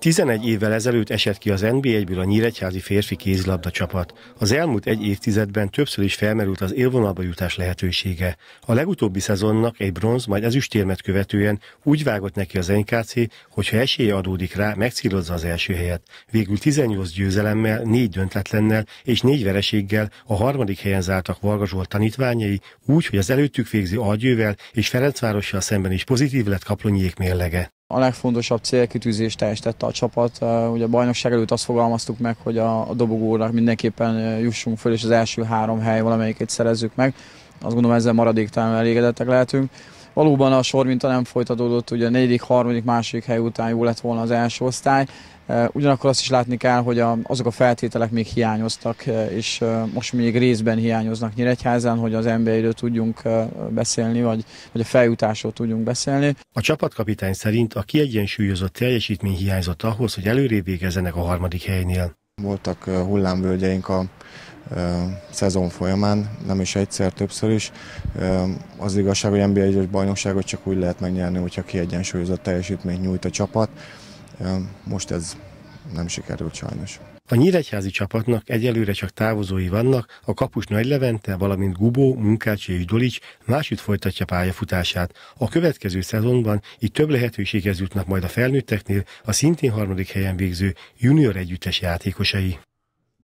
11 évvel ezelőtt esett ki az NB1-ből a nyíregyházi férfi kézilabda csapat. Az elmúlt egy évtizedben többször is felmerült az élvonalba jutás lehetősége. A legutóbbi szezonnak egy bronz, majd ezüstérmet követően úgy vágott neki az NKC, hogy ha esélye adódik rá, megcírozza az első helyet. Végül 18 győzelemmel, 4 döntetlennel és 4 vereséggel a harmadik helyen zártak Varga Zsolt tanítványai, úgy, hogy az előttük végzi Algyővel és Ferencvárossal szemben is pozitív lett kaplonyiék mérlege. A legfontosabb célkitűzést teljesítette a csapat. Ugye a bajnokság előtt azt fogalmaztuk meg, hogy a, dobogónak mindenképpen jussunk föl, és az első három hely valamelyiket szerezzük meg. Azt gondolom ezzel maradéktalanul elégedettek lehetünk. Valóban a a nem folytatódott, ugye a negyedik, harmadik, második hely után jó lett volna az első osztály. E, ugyanakkor azt is látni kell, hogy a, azok a feltételek még hiányoztak, e, és e, most még részben hiányoznak Nyíregyházán, hogy az NBA-ről tudjunk beszélni, vagy, vagy a feljutásról tudjunk beszélni. A csapatkapitány szerint a kiegyensúlyozott teljesítmény hiányzott ahhoz, hogy előrébb végezzenek a harmadik helynél. Voltak hullámvölgyeink a szezon folyamán, nem is egyszer, többször is. Az igazság, hogy NBA 1 bajnokságot csak úgy lehet megnyerni, hogyha kiegyensúlyozott teljesítményt nyújt a csapat. Most ez nem sikerült sajnos. A nyíregyházi csapatnak egyelőre csak távozói vannak, a kapus Nagy Levente, valamint Gubó, Munkács és Dolics másütt folytatja pályafutását. A következő szezonban így több lehetőséghez jutnak majd a felnőtteknél a szintén harmadik helyen végző junior együttes játékosai.